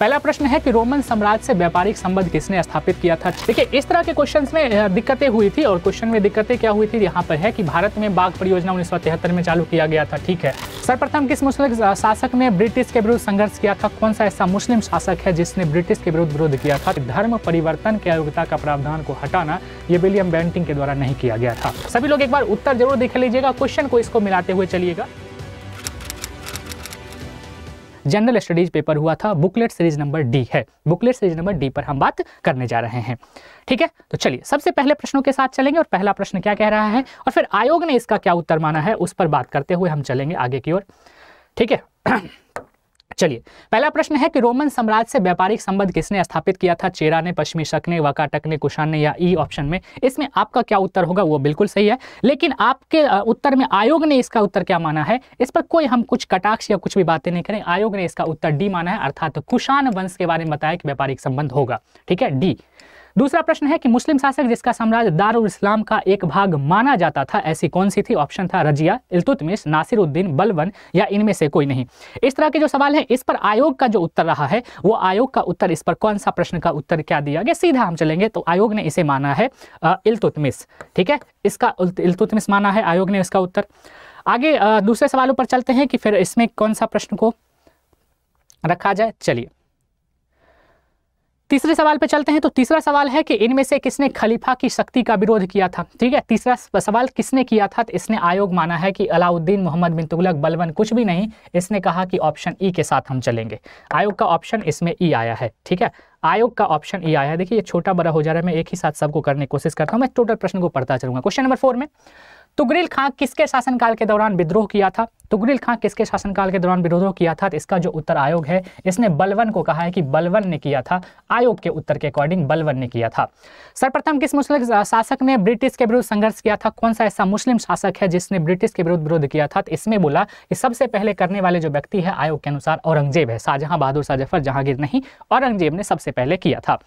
पहला प्रश्न है कि रोमन साम्राज्य से व्यापारिक संबंध किसने स्थापित किया था देखिए इस तरह के क्वेश्चन में दिक्कतें हुई थी और क्वेश्चन में दिक्कतें क्या हुई थी यहाँ पर है कि भारत में बाघ परियोजना उन्नीस में चालू किया गया था ठीक है सर्वप्रथम किस मुस्लिम शासक ने ब्रिटिश के विरुद्ध संघर्ष किया था कौन सा ऐसा मुस्लिम शासक है जिसने ब्रिटिश के विरुद्ध विरोध किया था धर्म परिवर्तन के अयोग्यता का प्रावधान को हटाना ये विलियम बैंटिंग के द्वारा नहीं किया गया था सभी लोग एक बार उत्तर जरूर देख लीजिएगा क्वेश्चन को इसको मिलाते हुए चलिएगा जनरल स्टडीज पेपर हुआ था बुकलेट सीरीज नंबर डी है बुकलेट सीरीज नंबर डी पर हम बात करने जा रहे हैं ठीक है तो चलिए सबसे पहले प्रश्नों के साथ चलेंगे और पहला प्रश्न क्या कह रहा है और फिर आयोग ने इसका क्या उत्तर माना है उस पर बात करते हुए हम चलेंगे आगे की ओर ठीक है चलिए पहला प्रश्न है कि रोमन साम्राज्य से व्यापारिक संबंध किसने स्थापित किया था चेरा ने पश्चिमी शक ने वकाटक ने कुशान ने या ई ऑप्शन में इसमें आपका क्या उत्तर होगा वो बिल्कुल सही है लेकिन आपके उत्तर में आयोग ने इसका उत्तर क्या माना है इस पर कोई हम कुछ कटाक्ष या कुछ भी बातें नहीं करें आयोग ने इसका उत्तर डी माना है अर्थात कुशान वंश के बारे में बताया कि व्यापारिक संबंध होगा ठीक है डी दूसरा प्रश्न है कि मुस्लिम शासक जिसका साम्राज्य दारुल इस्लाम का एक भाग माना जाता था ऐसी कौन सी थी ऑप्शन था रजिया इल्तुतमिश नासिरुद्दीन बलवन या इनमें से कोई नहीं इस तरह के जो सवाल है इस पर आयोग का जो उत्तर रहा है वो आयोग का उत्तर इस पर कौन सा प्रश्न का उत्तर क्या दिया गया सीधा हम चलेंगे तो आयोग ने इसे माना है इलतुतमिस ठीक है इसका इलतुतमिस माना है आयोग ने इसका उत्तर आगे दूसरे सवालों पर चलते हैं कि फिर इसमें कौन सा प्रश्न को रखा जाए चलिए तीसरे सवाल पे चलते हैं तो तीसरा सवाल है कि इनमें से किसने खलीफा की शक्ति का विरोध किया था ठीक है तीसरा सवाल किसने किया था तो इसने आयोग माना है कि अलाउद्दीन मोहम्मद बिन तुगलक बलवन कुछ भी नहीं इसने कहा कि ऑप्शन ई के साथ हम चलेंगे आयोग का ऑप्शन इसमें ई आया है ठीक है आयोग का ऑप्शन ई आया है देखिए ये छोटा बड़ा हो जा रहा है मैं एक ही साथ सबको करने की कोशिश करता हूँ मैं टोटल प्रश्न को पढ़ता चलूंगा क्वेश्चन नंबर फोर में तुगरिल तो खां किसके शासनकाल के दौरान विद्रोह किया था तुगरिल तो खां किसके शासनकाल के दौरान विद्रोह किया था तो इसका जो उत्तर आयोग है इसने बलवन को कहा है कि बलवन ने किया था आयोग के उत्तर के अकॉर्डिंग बलवन ने किया था सर्वप्रथम किस मुस्लिम शासक ने ब्रिटिश के विरुद्ध संघर्ष किया था कौन सा ऐसा मुस्लिम शासक है जिसने ब्रिटिश के विरुद्ध विरोध किया था तो इसमें बोला कि सबसे पहले करने वाले जो व्यक्ति है आयोग के अनुसार औरंगजेब है शाहजहां बहादुर शाहजफर जहांगीर नहीं औरंगजेब ने सबसे पहले किया था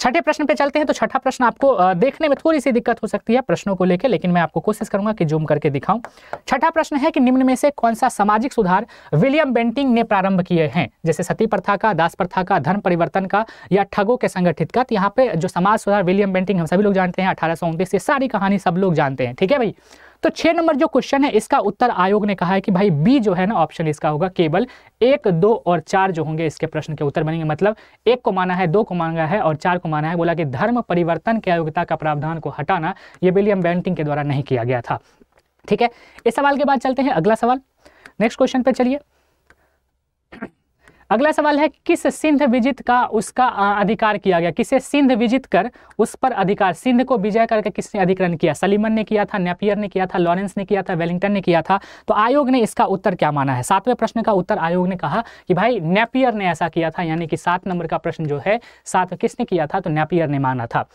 छठे प्रश्न पे चलते हैं तो छठा प्रश्न आपको देखने में थोड़ी सी दिक्कत हो सकती है प्रश्नों को लेकर लेकिन मैं आपको कोशिश करूंगा कि जूम करके दिखाऊं छठा प्रश्न है कि निम्न में से कौन सा सामाजिक सुधार विलियम बेंटिंग ने प्रारंभ किए हैं जैसे सती प्रथा का दास प्रथा का धर्म परिवर्तन का या ठगों के संगठित का तो यहाँ पे जो समाज सुधार विलियम बेंटिंग हम सभी लोग जानते हैं अठारह ये सारी कहानी सब लोग जानते हैं ठीक है भाई तो छह नंबर जो क्वेश्चन है इसका उत्तर आयोग ने कहा है कि भाई बी जो है ना ऑप्शन इसका होगा केवल एक दो और चार जो होंगे इसके प्रश्न के उत्तर बनेंगे मतलब एक को माना है दो को माना है और चार को माना है बोला कि धर्म परिवर्तन के अयोग्यता का प्रावधान को हटाना ये विलियम बैंटिंग के द्वारा नहीं किया गया था ठीक है इस सवाल के बाद चलते हैं अगला सवाल नेक्स्ट क्वेश्चन पे चलिए अगला सवाल है किस सिंध विजित का उसका अधिकार किया गया किसे सिंध विजित कर उस पर अधिकार सिंध को विजय करके किसने अधिकरण किया सलीमन ने किया था नेपियर ने किया था लॉरेंस ने किया था वेलिंगटन ने किया था तो आयोग ने इसका उत्तर क्या माना है सातवें प्रश्न का उत्तर आयोग ने कहा कि भाई नेपियर ने ऐसा किया था यानी कि सात नंबर का प्रश्न जो है सात किसने किया था तो नेपियर ने माना था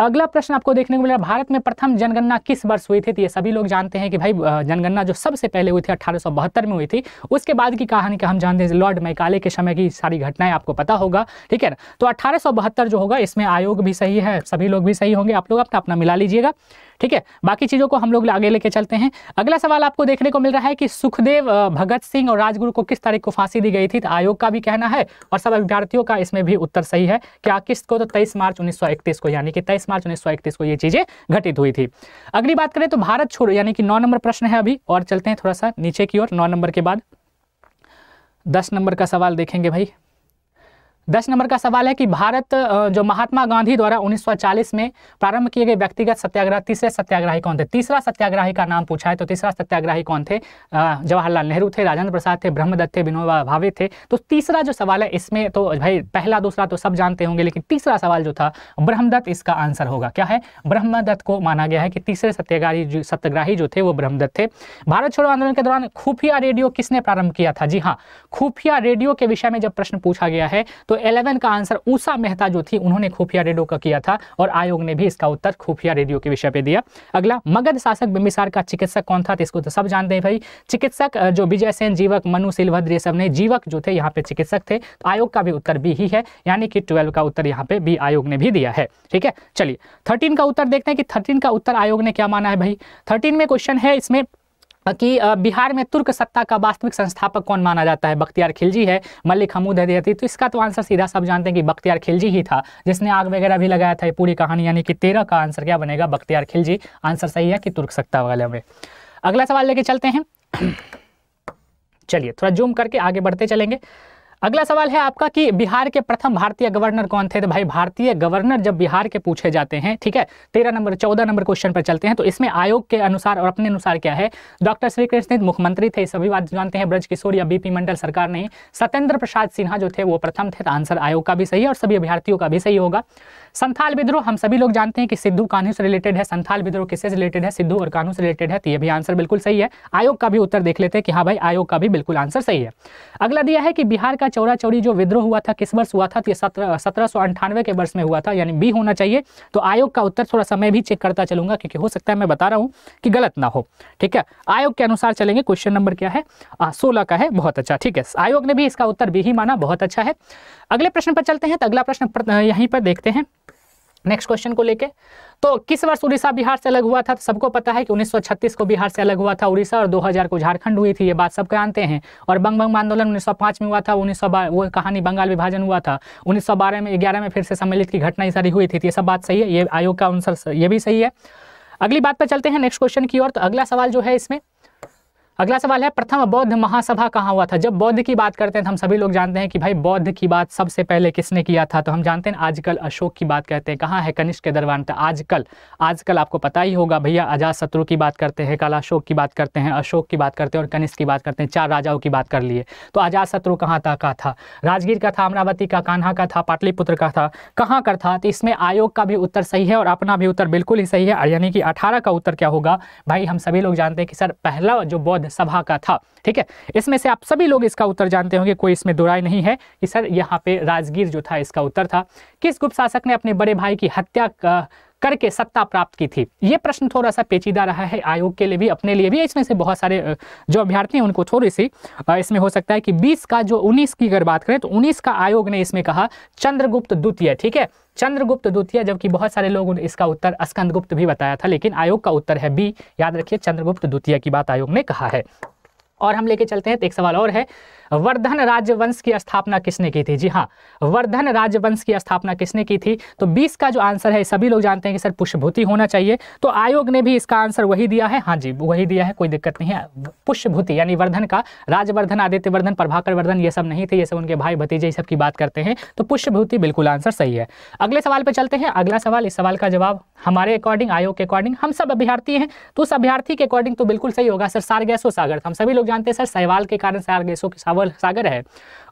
अगला प्रश्न आपको देखने को मिला भारत में प्रथम जनगणना किस वर्ष हुई थी तो ये सभी लोग जानते हैं कि भाई जनगणना जो सबसे पहले हुई थी अठारह में हुई थी उसके बाद की कहानी का हम जानते हैं लॉर्ड मैकाले के समय की सारी घटनाएं आपको पता होगा ठीक है ना तो अठारह जो होगा इसमें आयोग भी सही है सभी लोग भी सही होंगे आप लोग अपना अपना मिला लीजिएगा ठीक है बाकी चीज़ों को हम लोग आगे लेके चलते हैं अगला सवाल आपको देखने को मिल रहा है कि सुखदेव भगत सिंह और राजगुरु को किस तारीख को फांसी दी गई थी तो आयोग का भी कहना है और सब विद्यार्थियों का इसमें भी उत्तर सही है क्या किस को तो तेईस मार्च उन्नीस को यानी कि तेईस बाईस मार्च उन्नीस को ये चीजें घटित हुई थी अगली बात करें तो भारत छोड़ो यानी कि नौ नंबर प्रश्न है अभी और चलते हैं थोड़ा सा नीचे की ओर नौ नंबर के बाद दस नंबर का सवाल देखेंगे भाई दस नंबर का सवाल है कि भारत जो महात्मा गांधी द्वारा 1940 में प्रारंभ किए गए व्यक्तिगत सत्याग्रह तीसरे सत्याग्रही कौन थे तीसरा सत्याग्रही का नाम पूछा है तो तीसरा सत्याग्रही कौन थे जवाहरलाल नेहरू थे राजेंद्र प्रसाद थे ब्रह्मदत्त थे विनोबा भावे थे तो तीसरा जो सवाल है इसमें तो भाई पहला दूसरा तो सब जानते होंगे लेकिन तीसरा सवाल जो था ब्रह्मदत्त इसका आंसर होगा क्या है ब्रह्मदत्त को माना गया है कि तीसरे सत्याग्रही सत्याग्रही जो थे वो ब्रह्मदत्त थे भारत छोड़ो आंदोलन के दौरान खुफिया रेडियो किसने प्रारंभ किया था जी हाँ खुफिया रेडियो के विषय में जब प्रश्न पूछा गया है तो तो 11 का आंसर उषा मेहता जो थी उन्होंने खुफिया रेडियो का किया था और आयोग ने भी इसका उत्तर खुफिया रेडियो के विषय पे दिया अगला मगध शासक बिंबिसार का चिकित्सक कौन था तो इसको तो सब जानते हैं भाई चिकित्सक जो विजय सेन जीवक मनु सिलभद्र ये सब ने जीवक जो थे यहाँ पे चिकित्सक थे तो आयोग का भी उत्तर बी ही है यानी कि ट्वेल्व का उत्तर यहाँ पे बी आयोग ने भी दिया है ठीक है चलिए थर्टीन का उत्तर देखते हैं कि थर्टीन का उत्तर आयोग ने क्या माना है भाई थर्टीन में क्वेश्चन है इसमें कि बिहार में तुर्क सत्ता का वास्तविक संस्थापक कौन माना जाता है बख्तियार खिलजी है मलिक हमूद है तो इसका तो आंसर सीधा सब जानते हैं कि बख्तियार खिलजी ही था जिसने आग वगैरह भी लगाया था ये पूरी कहानी यानी कि तेरह का आंसर क्या बनेगा बख्तियार खिलजी आंसर सही है कि तुर्क सत्ता वाले में अगला सवाल लेके चलते हैं चलिए थोड़ा जूम करके आगे बढ़ते चलेंगे अगला सवाल है आपका कि बिहार के प्रथम भारतीय गवर्नर कौन थे तो भाई भारतीय गवर्नर जब बिहार के पूछे जाते हैं ठीक है तेरह नंबर चौदह नंबर क्वेश्चन पर चलते हैं तो इसमें आयोग के अनुसार और अपने अनुसार क्या है डॉक्टर श्री कृष्ण मुख्यमंत्री थे सभी बात जानते हैं ब्रज किशोर या बीपी मंडल सरकार नहीं सत्येंद्र प्रसाद सिन्हा जो थे वो प्रथम थे तो आंसर आयोग का भी सही है और सभी अभ्यार्थियों का भी सही होगा संथाल विद्रोह हम सभी लोग जानते हैं कि सिद्धू कानू से रिलेटेड है संथाल विद्रोह किससे रिलेटेड है सिद्धू और कानू से रिलेटेड है तो ये भी आंसर बिल्कुल सही है आयोग का भी उत्तर देख लेते हैं कि हाँ भाई आयोग का भी बिल्कुल आंसर सही है अगला दिया है कि बिहार का चौरा चौरी जो विद्रोह हुआ था किस वर्ष हुआ था तो ये सत्रह के वर्ष में हुआ था यानी बी होना चाहिए तो आयोग का उत्तर थोड़ा सा मैं भी चेक करता चलूंगा क्योंकि हो सकता है मैं बता रहा हूँ कि गलत ना हो ठीक है आयोग के अनुसार चलेंगे क्वेश्चन नंबर क्या है सोलह का है बहुत अच्छा ठीक है आयोग ने भी इसका उत्तर बी ही माना बहुत अच्छा है अगले प्रश्न पर चलते हैं तो अगला प्रश्न यहीं पर देखते हैं नेक्स्ट क्वेश्चन को लेके तो किस वर्ष उड़ीसा बिहार से अलग हुआ था तो सबको पता है कि 1936 को बिहार से अलग हुआ था उड़ीसा और 2000 को झारखंड हुई थी ये बात सब जानते हैं और बंग बंग आंदोलन 1905 में हुआ था उन्नीस वो कहानी बंगाल विभाजन हुआ था 1912 में ग्यारह में फिर से सम्मिलित की घटना ही सारी हुई थी तो ये सब बात सही है ये आयोग का आंसर ये भी सही है अगली बात पर चलते हैं नेक्स्ट क्वेश्चन की ओर तो अगला सवाल जो है इसमें अगला सवाल है प्रथम बौद्ध महासभा कहाँ हुआ था जब बौद्ध की बात करते हैं तो हम सभी लोग जानते हैं कि भाई बौद्ध की बात सबसे पहले किसने किया था तो हम जानते हैं आजकल अशोक की बात करते हैं कहाँ है कनिष्क के दरबार तो आजकल आजकल आपको पता ही होगा भैया अजात शत्रु की बात करते हैं कालाशोक की बात करते हैं अशोक की बात करते हैं और कनिष्क की बात करते हैं चार राजाओं की बात कर लिए तो अजात शत्रु कहाँ था का था राजगीर का था अमरावती का कान्हा का था पाटलिपुत्र का था कहाँ का था तो इसमें आयोग का भी उत्तर सही है और अपना भी उत्तर बिल्कुल ही सही है यानी कि अठारह का उत्तर क्या होगा भाई हम सभी लोग जानते हैं कि सर पहला जो बौद्ध सभा का था ठीक है इसमें से आप सभी लोग इसका उत्तर जानते होंगे कोई इसमें दो नहीं है कि सर यहाँ पे राजगीर जो था इसका उत्तर था किस गुप्त शासक ने अपने बड़े भाई की हत्या करके सत्ता प्राप्त की थी ये प्रश्न थोड़ा सा पेचीदा रहा है आयोग के लिए भी अपने लिए भी इसमें से बहुत सारे जो अभ्यर्थी हैं उनको थोड़ी सी इसमें हो सकता है कि 20 का जो 19 की अगर बात करें तो 19 का आयोग ने इसमें कहा चंद्रगुप्त द्वितीय ठीक है चंद्रगुप्त द्वितीय जबकि बहुत सारे लोगों ने इसका उत्तर स्कंदगुप्त भी बताया था लेकिन आयोग का उत्तर है बी याद रखिए चंद्रगुप्त द्वितीय की बात आयोग ने कहा है और हम लेके चलते हैं तो एक सवाल और है वर्धन राजवंश की स्थापना किसने की थी जी हाँ वर्धन राजवंश की स्थापना किसने की थी तो बीस का जो आंसर है सभी लोग जानते हैं कि सर पुष्यभूति होना चाहिए तो आयोग ने भी इसका आंसर वही दिया है हाँ जी वही दिया है कोई दिक्कत नहीं है पुष्यभूति यानी वर्धन का राजवर्धन आदित्य वर्धन प्रभाकर वर्धन ये सब नहीं थे ये सब उनके भाई भतीजे सब की बात करते हैं तो पुष्यभूति बिल्कुल आंसर सही है अगले सवाल पर चलते हैं अगला सवाल इस सवाल का जवाब हमारे अकॉर्डिंग आयोग के अकॉर्डिंग हम सब अभ्यार्थी हैं तो उस अभ्यार्थी के अकॉर्डिंग तो बिल्कुल सही होगा सर सारगैसो सागर हम सभी लोग जानते हैं सर सहवाल के कारण सारगैसो के सावर अरबल सागर है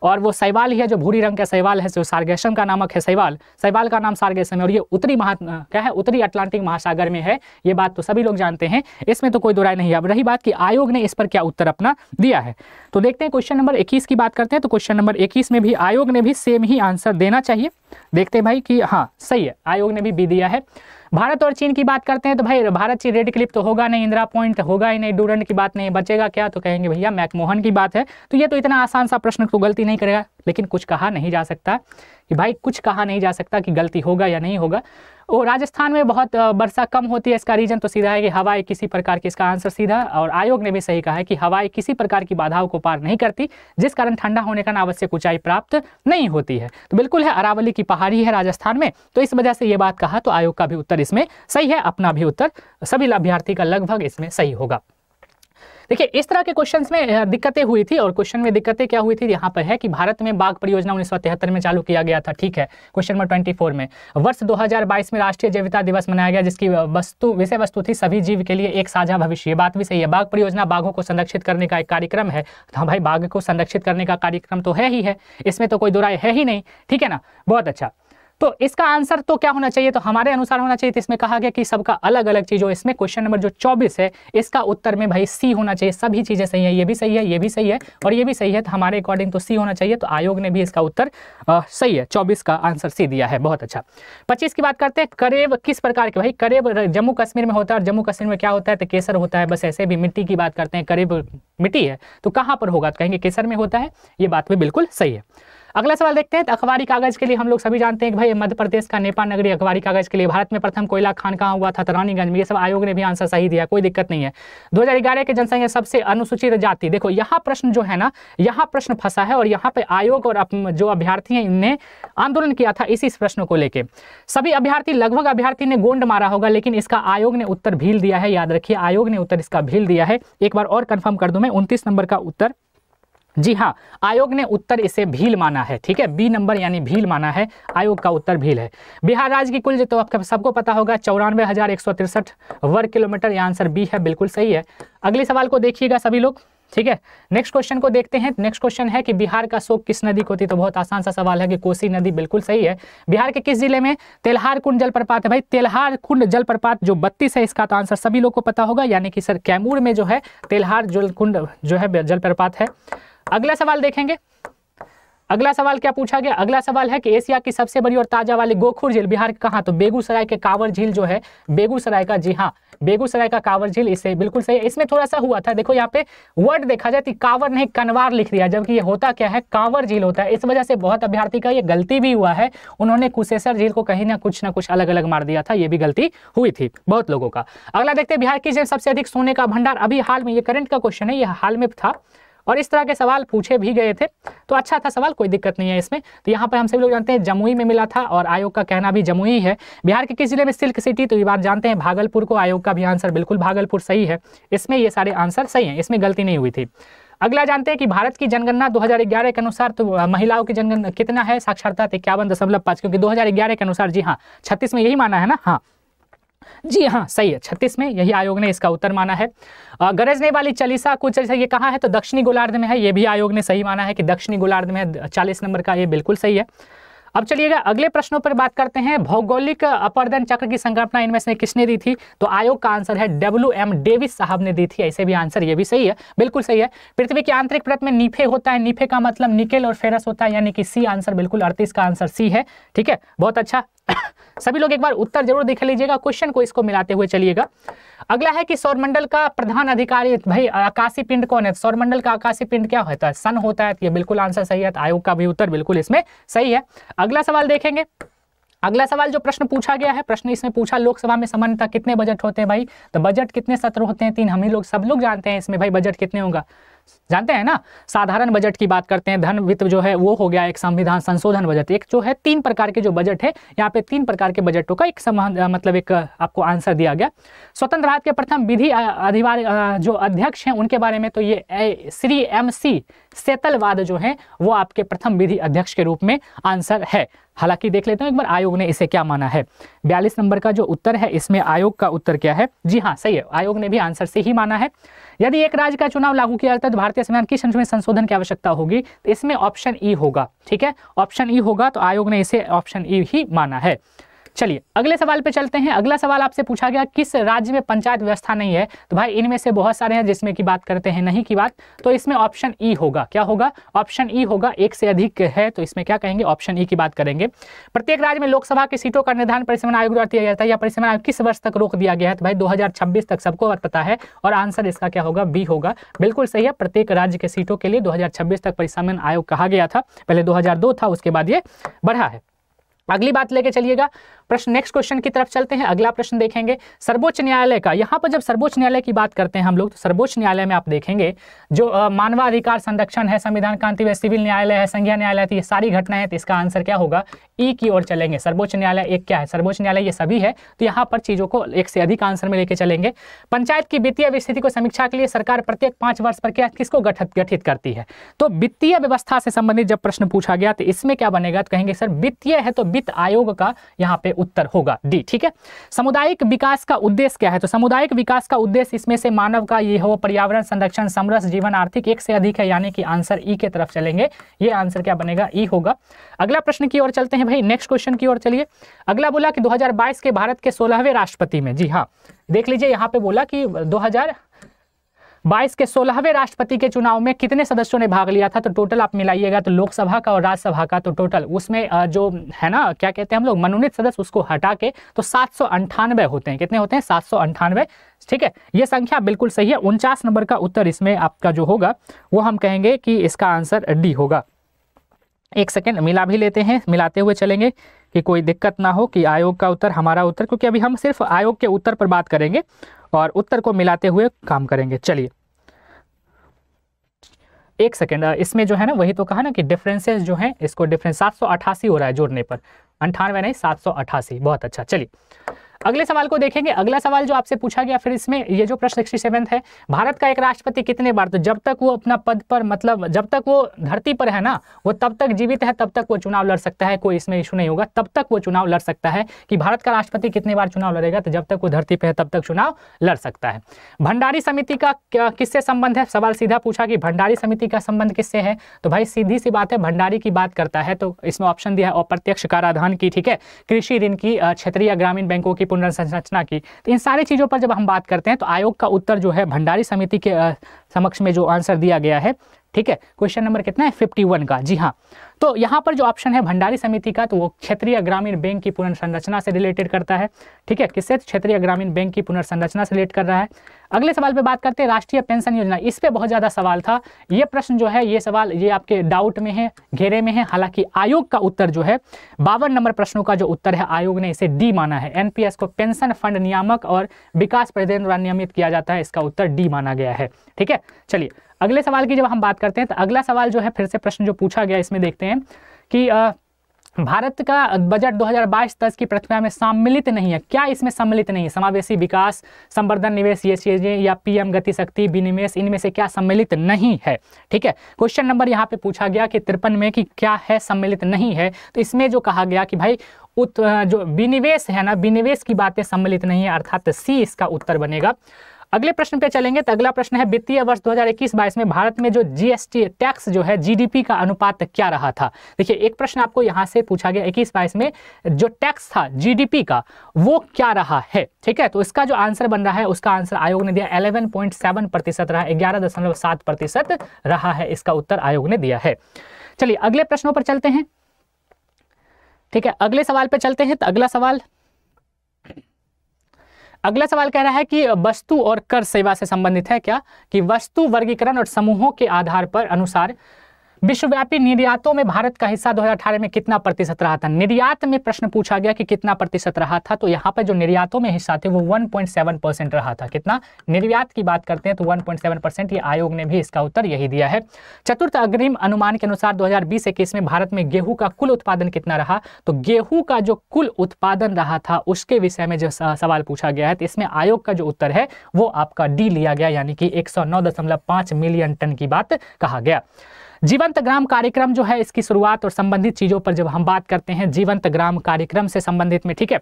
और वो शैवाल ही है जो भूरी रंग का शैवाल है जो सार्गेशम का नामक है शैवाल शैवाल का नाम सार्गेशम है और ये उत्तरी महा क्या है उत्तरी अटलांटिक महासागर में है ये बात तो सभी लोग जानते हैं इसमें तो कोई दो नहीं है अब रही बात कि आयोग ने इस पर क्या उत्तर अपना दिया है तो देखते हैं क्वेश्चन नंबर इक्कीस की बात करते हैं तो क्वेश्चन नंबर इक्कीस में भी आयोग ने भी सेम ही आंसर देना चाहिए देखते हैं भाई कि हाँ सही है आयोग ने भी बी दिया है भारत और चीन की बात करते हैं तो भाई भारत चीन रेड क्लिप तो होगा नहीं इंदिरा पॉइंट तो होगा ही नहीं डूरेंट की बात नहीं बचेगा क्या तो कहेंगे भैया मैकमोहन की बात है तो ये तो इतना आसान सा प्रश्न तो गलती नहीं करेगा लेकिन कुछ कहा नहीं जा सकता कि भाई कुछ कहा नहीं जा सकता कि गलती होगा या नहीं होगा और राजस्थान में बहुत वर्षा कम होती है इसका रीजन तो सीधा है कि हवाएं किसी प्रकार की इसका आंसर सीधा और आयोग ने भी सही कहा है कि हवाएं किसी प्रकार की बाधाओं को पार नहीं करती जिस कारण ठंडा होने का आवश्यक ऊंचाई प्राप्त नहीं होती है तो बिल्कुल है अरावली की पहाड़ी है राजस्थान में तो इस वजह से ये बात कहा तो आयोग का भी उत्तर इसमें सही है अपना भी उत्तर सभी लाभ्यार्थी का लगभग इसमें सही होगा देखिए इस तरह के क्वेश्चन में दिक्कतें हुई थी और क्वेश्चन में दिक्कतें क्या हुई थी यहाँ पर है कि भारत में बाघ परियोजना उन्नीस में चालू किया गया था ठीक है क्वेश्चन नंबर ट्वेंटी में वर्ष दो में राष्ट्रीय जैविता दिवस मनाया गया जिसकी वस्तु विषय वस्तु थी सभी जीव के लिए एक साझा भविष्य ये बात भी सही है बाघ परियोजना बाघों को संरक्षित करने का एक कार्यक्रम है हाँ भाई बाघ को संरक्षित करने का कार्यक्रम तो है ही है इसमें तो कोई दुराय है ही नहीं ठीक है ना बहुत अच्छा तो इसका आंसर तो क्या होना चाहिए तो हमारे अनुसार होना चाहिए तो इसमें कहा गया कि सबका अलग अलग चीज हो इसमें क्वेश्चन नंबर जो चौबीस है इसका उत्तर में भाई सी होना चाहिए सभी चीज़ें सही है ये भी सही है ये भी सही है और ये भी सही है तो हमारे अकॉर्डिंग तो सी होना चाहिए तो आयोग ने भी इसका उत्तर आ, सही है चौबीस का आंसर सी दिया है बहुत अच्छा पच्चीस की बात करते हैं करेब किस प्रकार के भाई करेब जम्मू कश्मीर में होता है और जम्मू कश्मीर में क्या होता है तो केसर होता है बस ऐसे भी मिट्टी की बात करते हैं करेब मिट्टी है तो कहाँ पर होगा तो कहेंगे केसर में होता है ये बात भी बिल्कुल सही है अगला सवाल देखते हैं तो अखबारी कागज के लिए हम लोग सभी जानते हैं कि भाई मध्य प्रदेश का नेपाल नगरी अखबारी कागज के लिए भारत में प्रथम कोयला खान कहाँ हुआ था तो रानीगंज में ये सब आयोग ने भी आंसर सही दिया कोई दिक्कत नहीं है दो की जनसंख्या सबसे अनुसूचित जाति देखो यहाँ प्रश्न जो है ना यहाँ प्रश्न फंसा है और यहाँ पे आयोग और जो अभ्यर्थी है इनने आंदोलन किया था इसी प्रश्न को लेकर सभी अभ्यर्थी लगभग अभ्यार्थी ने गोंड मारा होगा लेकिन इसका आयोग ने उत्तर भील दिया है याद रखिए आयोग ने उत्तर इसका भील दिया है एक बार और कन्फर्म कर दू मैं उनतीस नंबर का उत्तर जी हाँ आयोग ने उत्तर इसे भील माना है ठीक है बी नंबर यानी भील माना है आयोग का उत्तर भील है बिहार राज्य की कुल जो तो आपका सबको पता होगा चौरानवे हजार एक सौ तिरसठ वर्ग किलोमीटर यह आंसर बी है बिल्कुल सही है अगले सवाल को देखिएगा सभी लोग ठीक है नेक्स्ट क्वेश्चन को देखते हैं नेक्स्ट क्वेश्चन है कि बिहार का शोक किस नदी को थी तो बहुत आसान सा सवाल है कि कोसी नदी बिल्कुल सही है बिहार के किस जिले में तेल्हार कुंड जलप्रपात है भाई तेलहार कुंड जलप्रपात जो बत्तीस है इसका तो आंसर सभी लोग को पता होगा यानी कि सर कैमूर में जो है तेलहार जल कुंड जो है जलप्रपात है अगला सवाल देखेंगे अगला सवाल क्या पूछा गया अगला सवाल है कि एशिया की सबसे बड़ी और ताजा वाली गोखुर झील बिहार के कहाँ तो बेगूसराय के कांवर झील जो है बेगूसराय का जी हाँ बेगूसराय का कांवर झील इसे बिल्कुल सही है इसमें थोड़ा सा हुआ था देखो यहाँ पे वर्ड देखा जाए तो कांवर नहीं कनवार लिख दिया जबकि ये होता क्या है कांवर झील होता है इस वजह से बहुत अभ्यार्थी का ये गलती भी हुआ है उन्होंने कुशेसर झील को कहीं ना कुछ ना कुछ अलग अलग मार दिया था ये भी गलती हुई थी बहुत लोगों का अगला देखते बिहार की सबसे अधिक सोने का भंडार अभी हाल में ये करंट का क्वेश्चन है ये हाल में था और इस तरह के सवाल पूछे भी गए थे तो अच्छा था सवाल कोई दिक्कत नहीं है इसमें तो यहाँ पर हम सभी लोग जानते हैं जमुई में मिला था और आयोग का कहना भी जमुई है बिहार के किस जिले में सिल्क सिटी तो ये बात जानते हैं भागलपुर को आयोग का भी आंसर बिल्कुल भागलपुर सही है इसमें ये सारे आंसर सही हैं इसमें गलती नहीं हुई थी अगला जानते हैं कि भारत की जनगणना 2011 के अनुसार तो महिलाओं की जनगणना कितना है साक्षरता इक्यावन दशमलव पाँच क्योंकि 2011 के अनुसार जी हाँ छत्तीस में यही माना है ना हाँ जी हाँ सही है छत्तीस में यही आयोग ने इसका उत्तर माना है गरजने वाली चालीसा कुछ ये कहा है तो दक्षिणी गोलार्ध में है ये भी आयोग ने सही माना है कि दक्षिणी गोलार्ध में चालीस नंबर का ये बिल्कुल सही है अब चलिएगा अगले प्रश्नों पर बात करते हैं भौगोलिक अपर्दन चक्र की संकल्पना इनमें से किसने दी थी तो आयोग का आंसर है डब्ल्यू एम डेविस साहब ने दी थी ऐसे भी आंसर ये भी सही है बिल्कुल सही है पृथ्वी की आंतरिक प्रत में नीफे होता है नीफे का मतलब निकेल और फेरस होता है यानी कि सी आंसर बिल्कुल अड़तीस का आंसर सी है ठीक है बहुत अच्छा सभी लोग एक बार उत्तर जरूर देख लीजिएगा क्वेश्चन को इसको मिलाते हुए चलिएगा अगला है कि सौरमंडल का प्रधान अधिकारी भाई आकाशी पिंड कौन है सौरमंडल का आकाशीय पिंड क्या होता है सन होता है ये बिल्कुल आंसर सही है आयोग का भी उत्तर बिल्कुल इसमें सही है अगला सवाल देखेंगे अगला सवाल जो प्रश्न पूछा गया है प्रश्न इसमें पूछा लोकसभा में सामान्यता कितने बजट होते हैं भाई तो बजट कितने सत्र होते हैं तीन हम ही लोग सब लोग जानते हैं इसमें भाई बजट कितने होगा जानते हैं ना साधारण बजट की बात करते हैं धन वित्त जो है वो हो गया एक संविधान संशोधन बजट एक जो है तीन प्रकार के जो बजट है यहाँ पे तीन प्रकार के बजटों का एक समान मतलब एक आपको आंसर दिया गया स्वतंत्र भारत के प्रथम विधि अधिवार जो अध्यक्ष हैं उनके बारे में तो ये श्री एम सी सेतलवाद जो है वो आपके प्रथम विधि अध्यक्ष के रूप में आंसर है हालांकि देख लेते हैं एक बार आयोग ने इसे क्या माना है बयालीस नंबर का जो उत्तर है इसमें आयोग का उत्तर क्या है जी हाँ सही है आयोग ने भी आंसर से ही माना है यदि एक राज्य का चुनाव लागू किया जाता है तो भारतीय संविधान किस अंश में संशोधन की आवश्यकता होगी तो इसमें ऑप्शन ई e होगा ठीक है ऑप्शन ई e होगा तो आयोग ने इसे ऑप्शन ई e ही माना है चलिए अगले सवाल पे चलते हैं अगला सवाल आपसे पूछा गया किस राज्य में पंचायत व्यवस्था नहीं है तो भाई इनमें से बहुत सारे हैं जिसमें की बात करते हैं नहीं की बात तो इसमें ऑप्शन ई होगा क्या होगा ऑप्शन ई होगा एक से अधिक है तो इसमें क्या कहेंगे ऑप्शन ई की बात करेंगे प्रत्येक राज्य में लोकसभा की सीटों का निर्धारण परिसमन आयोग द्वारा किया गया था या परिसमन आयोग किस वर्ष तक रोक दिया गया है तो भाई दो तक सबको पता है और आंसर इसका क्या होगा बी होगा बिल्कुल सही है प्रत्येक राज्य के सीटों के लिए दो तक परिसमन आयोग कहा गया था पहले दो था उसके बाद ये बढ़ा है अगली बात लेके चलिएगा प्रश्न नेक्स्ट क्वेश्चन की तरफ चलते हैं अगला प्रश्न देखेंगे सर्वोच्च न्यायालय का यहाँ पर जब सर्वोच्च न्यायालय की बात करते हैं हम लोग तो सर्वोच्च न्यायालय में आप देखेंगे जो मानवाधिकार संरक्षण है संविधान क्रांति में सिविल न्यायालय है संज्ञा न्यायालय थी तो ये सारी घटनाएं तो इसका आंसर क्या होगा ई e की ओर चलेंगे सर्वोच्च न्यायालय एक क्या है सर्वोच्च न्यायालय ये सभी है तो यहाँ पर चीज़ों को एक से अधिक आंसर में लेके चलेंगे पंचायत की वित्तीय स्थिति को समीक्षा के लिए सरकार प्रत्येक पाँच वर्ष पर क्या किसको गठित गठित करती है तो वित्तीय व्यवस्था से संबंधित जब प्रश्न पूछा गया तो इसमें क्या बनेगा तो कहेंगे सर वित्तीय है तो वित्त आयोग का यहाँ पे उत्तर होगा डी ठीक है सामुदायिक विकास का उद्देश्य क्या है तो सामुदायिक विकास का उद्देश्य इसमें से मानव का ये हो पर्यावरण संरक्षण समरस जीवन आर्थिक एक से अधिक है यानी कि आंसर ई के तरफ चलेंगे ये आंसर क्या बनेगा ई होगा अगला प्रश्न की ओर चलते हैं भाई नेक्स्ट क्वेश्चन की ओर चलिए अगला बोला कि दो के भारत के सोलहवें राष्ट्रपति में जी हाँ देख लीजिए यहाँ पे बोला कि दो बाईस के सोलहवें राष्ट्रपति के चुनाव में कितने सदस्यों ने भाग लिया था तो टोटल आप मिलाइएगा तो लोकसभा का और राज्यसभा का तो टोटल उसमें जो है ना क्या कहते हैं हम लोग मनोनीत सदस्य उसको हटा के तो सात होते हैं कितने होते हैं सात ठीक है ये संख्या बिल्कुल सही है उनचास नंबर का उत्तर इसमें आपका जो होगा वो हम कहेंगे कि इसका आंसर डी होगा एक सेकेंड मिला भी लेते हैं मिलाते हुए चलेंगे कि कोई दिक्कत ना हो कि आयोग का उत्तर हमारा उत्तर क्योंकि अभी हम सिर्फ आयोग के उत्तर पर बात करेंगे और उत्तर को मिलाते हुए काम करेंगे चलिए एक सेकेंड इसमें जो है ना वही तो कहा ना कि डिफरेंसेस जो है इसको डिफरेंस सात हो रहा है जोड़ने पर अंठानवे नहीं सात बहुत अच्छा चलिए अगले सवाल को देखेंगे अगला सवाल जो आपसे पूछा गया फिर इसमें ये जो प्रश्न सिक्सटी है भारत का एक राष्ट्रपति कितने बार तो जब तक वो अपना पद पर मतलब जब तक वो धरती पर है ना वो तब तक जीवित है तब तक वो चुनाव लड़ सकता है कोई इसमें इशू नहीं होगा तब तक वो चुनाव लड़ सकता है कि भारत का राष्ट्रपति कितने बार चुनाव लड़ेगा तो जब तक वो धरती पर है तब तक चुनाव लड़ सकता है भंडारी समिति का किससे संबंध है सवाल सीधा पूछा कि भंडारी समिति का संबंध किससे है तो भाई सीधी सी बात है भंडारी की बात करता है तो इसमें ऑप्शन दिया है अप्रत्यक्ष कराधान की ठीक है कृषि ऋण की क्षेत्रीय ग्रामीण बैंकों की पुनर्संरचना की तो इन सारी चीज़ों पर जब हम बात करते हैं तो आयोग का उत्तर जो है भंडारी समिति के समक्ष में जो आंसर दिया गया है ठीक है क्वेश्चन नंबर कितना है फिफ्टी वन का जी हाँ तो यहाँ पर जो ऑप्शन है भंडारी समिति का तो वो क्षेत्रीय ग्रामीण बैंक की पुनर्संरचना से रिलेटेड करता है ठीक है किससे क्षेत्रीय ग्रामीण बैंक की पुनर्संरचना से रिलेट कर रहा है अगले सवाल पे बात करते हैं राष्ट्रीय पेंशन योजना इस पर बहुत ज़्यादा सवाल था ये प्रश्न जो है ये सवाल ये आपके डाउट में है घेरे में है हालांकि आयोग का उत्तर जो है बावन नंबर प्रश्नों का जो उत्तर है आयोग ने इसे डी माना है एनपीएस को पेंशन फंड नियामक और विकास प्राधिकरण द्वारा नियमित किया जाता है इसका उत्तर डी माना गया है ठीक है चलिए अगले सवाल की जब हम बात करते हैं तो अगला सवाल जो है फिर से प्रश्न जो पूछा गया इसमें देखते हैं हैं कि आ, भारत का बजट 2022-23 की प्रक्रिया में सम्मिलित नहीं है क्या इसमें सम्मिलित नहीं है समावेशी विकास संवर्धन निवेश ये चीजें या पीएम गति शक्ति विनिवेश इनमें से क्या सम्मिलित नहीं है ठीक है क्वेश्चन नंबर यहाँ पे पूछा गया कि तिरपन में कि क्या है सम्मिलित नहीं है तो इसमें जो कहा गया कि भाई उत जो विनिवेश है ना विनिवेश की बातें सम्मिलित नहीं है अर्थात सी इसका उत्तर बनेगा अगले प्रश्न पे चलेंगे तो अगला प्रश्न है वित्तीय वर्ष 2021-22 में भारत में जो जीएसटी टैक्स जो है जीडीपी का अनुपात क्या रहा था देखिए एक प्रश्न आपको यहां से पूछा गया इक्कीस बाईस में जो टैक्स था जीडीपी का वो क्या रहा है ठीक है तो इसका जो आंसर बन रहा है उसका आंसर आयोग ने दिया एलेवन प्रतिशत रहा ग्यारह दशमलव सात प्रतिशत रहा है इसका उत्तर आयोग ने दिया है चलिए अगले प्रश्नों पर चलते हैं ठीक है अगले सवाल पर चलते हैं तो अगला सवाल अगला सवाल कह रहा है कि वस्तु और कर सेवा से संबंधित है क्या कि वस्तु वर्गीकरण और समूहों के आधार पर अनुसार विश्वव्यापी निर्यातों में भारत का हिस्सा 2018 में कितना प्रतिशत रहा था निर्यात में प्रश्न पूछा गया कि कितना प्रतिशत रहा था तो यहाँ पर जो निर्यातों में हिस्सा थे वो 1.7 परसेंट रहा था कितना निर्यात की बात करते हैं तो 1.7 परसेंट ये आयोग ने भी इसका उत्तर यही दिया है चतुर्थ अग्रिम अनुमान के अनुसार दो हजार में भारत में गेहूं का कुल उत्पादन कितना रहा तो गेहूं का जो कुल उत्पादन रहा था उसके विषय में जो सवाल पूछा गया है तो इसमें आयोग का जो उत्तर है वो आपका डी लिया गया यानी कि एक मिलियन टन की बात कहा गया जीवंत ग्राम कार्यक्रम जो है इसकी शुरुआत और संबंधित चीज़ों पर जब हम बात करते हैं जीवंत ग्राम कार्यक्रम से संबंधित में ठीक है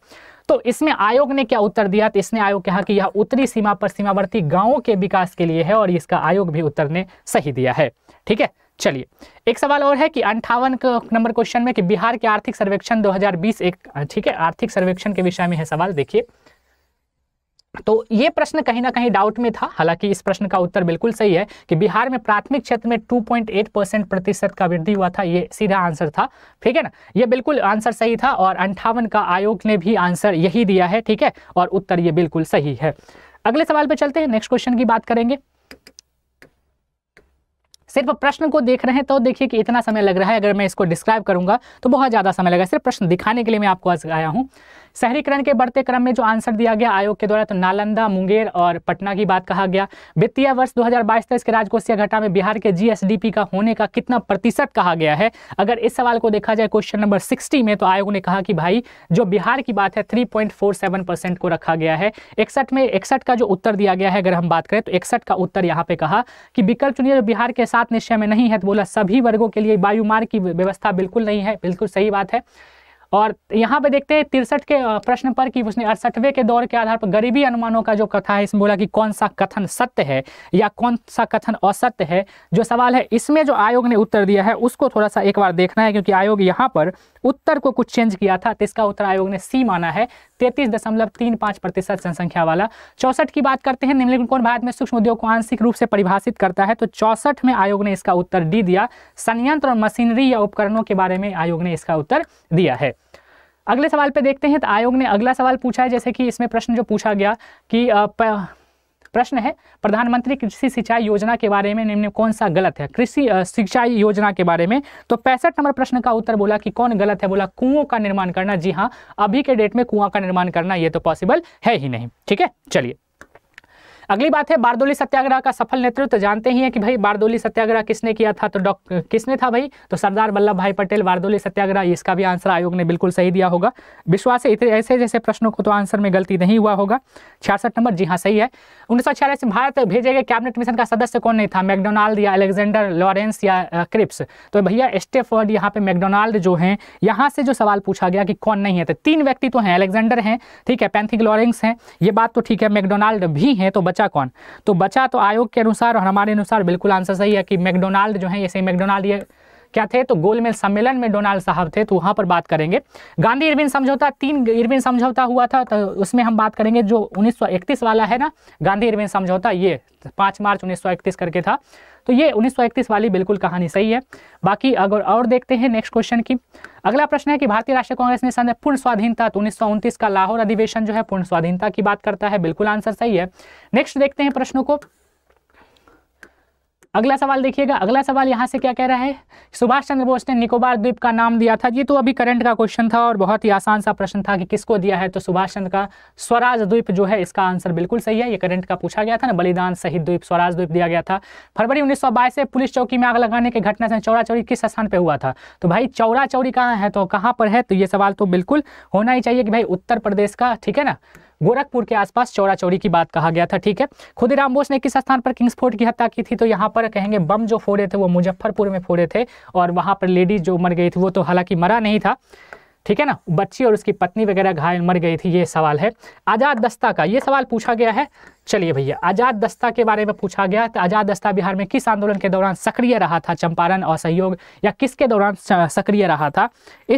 तो इसमें आयोग ने क्या उत्तर दिया तो इसने आयोग कहा कि यह उत्तरी सीमा पर सीमावर्ती गांवों के विकास के लिए है और इसका आयोग भी उत्तर ने सही दिया है ठीक है चलिए एक सवाल और है कि अंठावन नंबर क्वेश्चन में कि बिहार के आर्थिक सर्वेक्षण 2020 एक ठीक है आर्थिक सर्वेक्षण के विषय में है सवाल देखिए तो ये प्रश्न कहीं ना कहीं डाउट में था हालांकि इस प्रश्न का उत्तर बिल्कुल सही है कि बिहार में प्राथमिक क्षेत्र में 2.8 परसेंट प्रतिशत का वृद्धि हुआ था ये सीधा आंसर था ठीक है ना ये बिल्कुल आंसर सही था और अंठावन का आयोग ने भी आंसर यही दिया है ठीक है और उत्तर ये बिल्कुल सही है अगले सवाल पर चलते हैं नेक्स्ट क्वेश्चन की बात करेंगे सिर्फ प्रश्न को देख रहे हैं तो देखिए कि इतना समय लग रहा है अगर मैं इसको डिस्क्राइब करूंगा तो बहुत ज़्यादा समय लगा सिर्फ प्रश्न दिखाने के लिए मैं आपको आज आया हूं शहरीकरण के बढ़ते क्रम में जो आंसर दिया गया आयोग के द्वारा तो नालंदा मुंगेर और पटना की बात कहा गया वित्तीय वर्ष दो हजार बाईस के राजकोषीय घटा में बिहार के जीएसडीपी का होने का कितना प्रतिशत कहा गया है अगर इस सवाल को देखा जाए क्वेश्चन नंबर सिक्सटी में तो आयोग ने कहा कि भाई जो बिहार की बात है थ्री परसेंट को रखा गया है इकसठ में इकसठ का जो उत्तर दिया गया है अगर हम बात करें तो इकसठ का उत्तर यहाँ पे कहा कि विकल्प चुनिए जो बिहार के साथ निश्चय में नहीं है तो बोला सभी वर्गों के लिए वायुमार्ग की व्यवस्था बिल्कुल नहीं है बिल्कुल सही बात है और यहाँ पे देखते हैं तिरसठ के प्रश्न पर कि उसने अड़सठवें के दौर के आधार पर गरीबी अनुमानों का जो कथा है इसमें बोला कि कौन सा कथन सत्य है या कौन सा कथन असत्य है जो सवाल है इसमें जो आयोग ने उत्तर दिया है उसको थोड़ा सा एक बार देखना है क्योंकि आयोग यहाँ पर उत्तर को कुछ चेंज किया था तो इसका उत्तर आयोग ने सी माना है तैतीस दशमलव तीन पाँच प्रतिशत जनसंख्या वाला चौसठ की बात करते हैं निम्नलिखित कौन भारत में सूक्ष्म उद्योग को आंशिक रूप से परिभाषित करता है तो चौसठ में आयोग ने इसका उत्तर डी दिया संयंत्र और मशीनरी या उपकरणों के बारे में आयोग ने इसका उत्तर दिया है अगले सवाल पे देखते हैं तो आयोग ने अगला सवाल पूछा है जैसे कि इसमें प्रश्न जो पूछा गया कि प्रश्न है प्रधानमंत्री कृषि सिंचाई योजना के बारे में निम्न कौन सा गलत है कृषि सिंचाई योजना के बारे में तो पैंसठ नंबर प्रश्न का उत्तर बोला कि कौन गलत है बोला कुओं का निर्माण करना जी हाँ अभी के डेट में कुआं का निर्माण करना ये तो पॉसिबल है ही नहीं ठीक है चलिए अगली बात है बारदोली सत्याग्रह का सफल नेतृत्व तो जानते ही है कि भाई बारदोली सत्याग्रह किसने किया था तो डॉक्टर किसने था भाई तो सरदार वल्लभ भाई पटेल बारदोली सत्याग्रह इसका भी आंसर आयोग ने बिल्कुल सही दिया होगा विश्वास है इतने ऐसे जैसे प्रश्नों को तो आंसर में गलती नहीं हुआ होगा छियासठ नंबर जी हाँ सही है उन्नीस में भारत भेजे गए कैबिनेट मिशन का सदस्य कौन नहीं था मैकडोनाल्ड या अलेक्जेंडर लॉरेंस या क्रिप्स तो भैया स्टेफर्ड यहाँ पे मैकडोनाल्ड जो है यहाँ से जो सवाल पूछा गया कि कौन नहीं है तो तीन व्यक्ति तो हैं अलेक्जेंडर हैं ठीक है पैंथिक लॉरेंस हैं ये बात तो ठीक है मैकडोनाल्ड भी हैं तो बच बचा कौन तो बचा तो आयोग के अनुसार और हमारे अनुसार बिल्कुल आंसर सही है कि मैकडोनाल्ड जो है ये सही मैकडोनाल्ड ये क्या थे तो गोलमेल सम्मेलन में डोनाल्ड साहब थे तो वहाँ पर बात करेंगे गांधी इरविन समझौता तीन इरविन समझौता हुआ था तो उसमें हम बात करेंगे जो 1931 वाला है ना गांधी इरविन समझौता ये पांच मार्च 1931 करके था तो ये 1931 वाली बिल्कुल कहानी सही है बाकी अगर और देखते हैं नेक्स्ट क्वेश्चन की अगला प्रश्न है कि भारतीय राष्ट्रीय कांग्रेस ने सन पूर्ण स्वाधीनता तो उन्नीस का लाहौर अधिवेशन जो है पूर्ण स्वाधीनता की बात करता है बिल्कुल आंसर सही है नेक्स्ट देखते हैं प्रश्नों को अगला सवाल देखिएगा अगला सवाल यहाँ से क्या कह रहा है सुभाष चंद्र बोस ने निकोबार द्वीप का नाम दिया था ये तो अभी करंट का क्वेश्चन था और बहुत ही आसान सा प्रश्न था कि किसको दिया है तो सुभाष चंद्र का स्वराज द्वीप जो है इसका आंसर बिल्कुल सही है ये करंट का पूछा गया था ना बलिदान शहीद द्वीप स्वराज द्वीप दिया गया था फरवरी उन्नीस से पुलिस चौकी में आग लगाने की घटना से चौरा चौरी किस स्थान पर हुआ था तो भाई चौरा चौरी कहाँ है तो कहाँ पर है तो ये सवाल तो बिल्कुल होना ही चाहिए कि भाई उत्तर प्रदेश का ठीक है ना गोरखपुर के आसपास चौरा चौरी की बात कहा गया था ठीक है खुदीराम बोस ने किस स्थान पर किंग्स फोर्ट की हत्या की थी तो यहाँ पर कहेंगे बम जो फोड़े थे वो मुजफ्फरपुर में फोड़े थे और वहाँ पर लेडीज जो मर गई थी वो तो हालांकि मरा नहीं था ठीक है ना बच्ची और उसकी पत्नी वगैरह घायल मर गई थी ये सवाल है आज़ाद दस्ता का ये सवाल पूछा गया है चलिए भैया आज़ाद दस्ता के बारे में पूछा गया तो आज़ाद दस्ता बिहार में किस आंदोलन के दौरान सक्रिय रहा था चंपारण असहयोग या किसके दौरान सक्रिय रहा था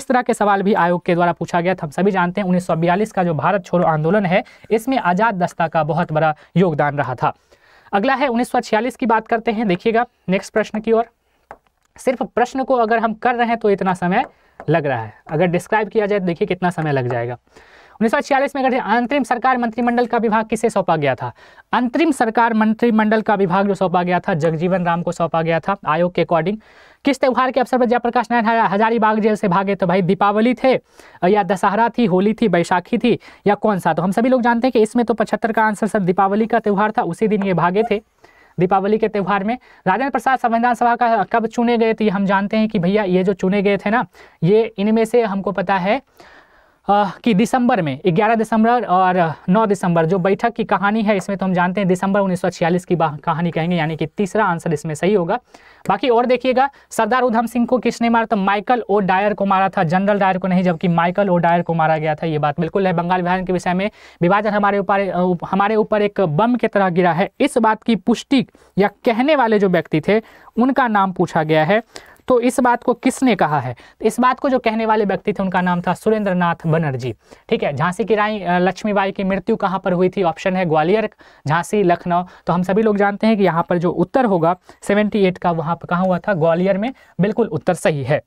इस तरह के सवाल भी आयोग के द्वारा पूछा गया था हम सभी जानते हैं उन्नीस का जो भारत छोड़ो आंदोलन है इसमें आज़ाद दस्ता का बहुत बड़ा योगदान रहा था अगला है उन्नीस की बात करते हैं देखिएगा नेक्स्ट प्रश्न की ओर सिर्फ प्रश्न को अगर हम कर रहे हैं तो इतना समय लग रहा है अगर डिस्क्राइब किया जाए तो देखिए कितना समय लग जाएगा उन्नीस में अगर अंतरिम सरकार मंत्रिमंडल का विभाग किसे सौंपा गया था अंतरिम सरकार मंत्रिमंडल का विभाग जो सौंपा गया था जगजीवन राम को सौंपा गया था आयोग के अकॉर्डिंग किस त्यौहार के अवसर पर जयप्रकाश नारायण हजारीबाग जेल से भागे तो भाई दीपावली थे या दशहरा थी होली थी बैसाखी थी या कौन सा तो हम सभी लोग जानते हैं कि इसमें तो पचहत्तर का आंसर सर दीपावली का त्यौहार था उसी दिन ये भागे थे दीपावली के त्यौहार में राजेंद्र प्रसाद संविधान सभा का कब चुने गए थे हम जानते हैं कि भैया ये जो चुने गए थे ना ये इनमें से हमको पता है कि दिसंबर में 11 दिसंबर और 9 दिसंबर जो बैठक की कहानी है इसमें तो हम जानते हैं दिसंबर 1946 की कहानी कहेंगे यानी कि तीसरा आंसर इसमें सही होगा बाकी और देखिएगा सरदार उधम सिंह को किसने मारा था माइकल ओ डायर को मारा था जनरल डायर को नहीं जबकि माइकल ओ डायर को मारा गया था ये बात बिल्कुल है बंगाल विभाजन के विषय में विभाजन हमारे ऊपर हमारे ऊपर एक बम की तरह गिरा है इस बात की पुष्टि या कहने वाले जो व्यक्ति थे उनका नाम पूछा गया है तो इस बात को किसने कहा है तो इस बात को जो कहने वाले व्यक्ति थे उनका नाम था सुरेंद्र बनर्जी ठीक है झांसी की रानी लक्ष्मीबाई की मृत्यु कहाँ पर हुई थी ऑप्शन है ग्वालियर झांसी लखनऊ तो हम सभी लोग जानते हैं कि यहाँ पर जो उत्तर होगा सेवेंटी का वहाँ पर कहाँ हुआ था ग्वालियर में बिल्कुल उत्तर सही है